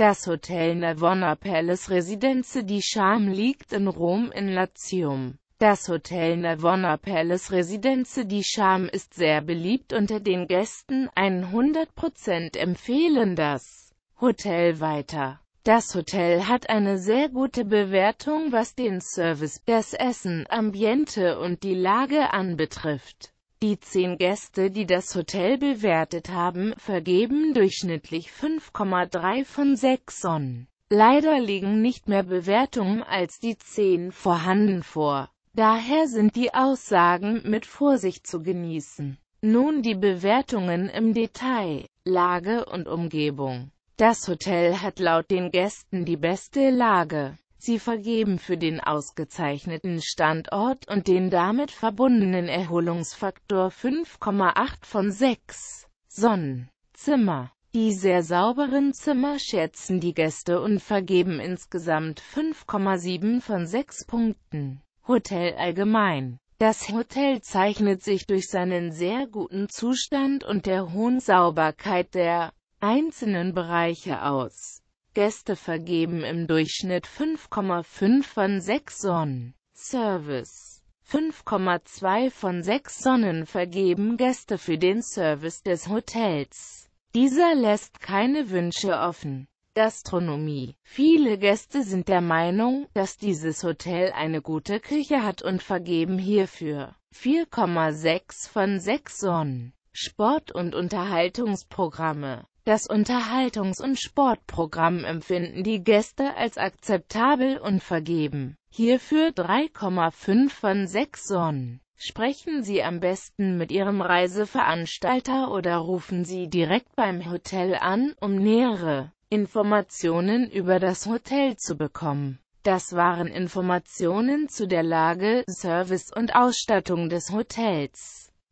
Das Hotel Navona Palace Residenze Die Charme liegt in Rom in Latium. Das Hotel Navona Palace Residenze Die Charme ist sehr beliebt unter den Gästen, 100% empfehlen das Hotel weiter. Das Hotel hat eine sehr gute Bewertung was den Service, das Essen, Ambiente und die Lage anbetrifft. Die zehn Gäste, die das Hotel bewertet haben, vergeben durchschnittlich 5,3 von 6 Sonnen. Leider liegen nicht mehr Bewertungen als die zehn vorhanden vor. Daher sind die Aussagen mit Vorsicht zu genießen. Nun die Bewertungen im Detail, Lage und Umgebung. Das Hotel hat laut den Gästen die beste Lage. Sie vergeben für den ausgezeichneten Standort und den damit verbundenen Erholungsfaktor 5,8 von 6 Sonnenzimmer. Die sehr sauberen Zimmer schätzen die Gäste und vergeben insgesamt 5,7 von 6 Punkten. Hotel allgemein. Das Hotel zeichnet sich durch seinen sehr guten Zustand und der hohen Sauberkeit der einzelnen Bereiche aus. Gäste vergeben im Durchschnitt 5,5 von 6 Sonnen. Service 5,2 von 6 Sonnen vergeben Gäste für den Service des Hotels. Dieser lässt keine Wünsche offen. Gastronomie. Viele Gäste sind der Meinung, dass dieses Hotel eine gute Küche hat und vergeben hierfür 4,6 von 6 Sonnen. Sport- und Unterhaltungsprogramme das Unterhaltungs- und Sportprogramm empfinden die Gäste als akzeptabel und vergeben hierfür 3,5 von 6 Sonnen. Sprechen Sie am besten mit Ihrem Reiseveranstalter oder rufen Sie direkt beim Hotel an, um nähere Informationen über das Hotel zu bekommen. Das waren Informationen zu der Lage, Service und Ausstattung des Hotels.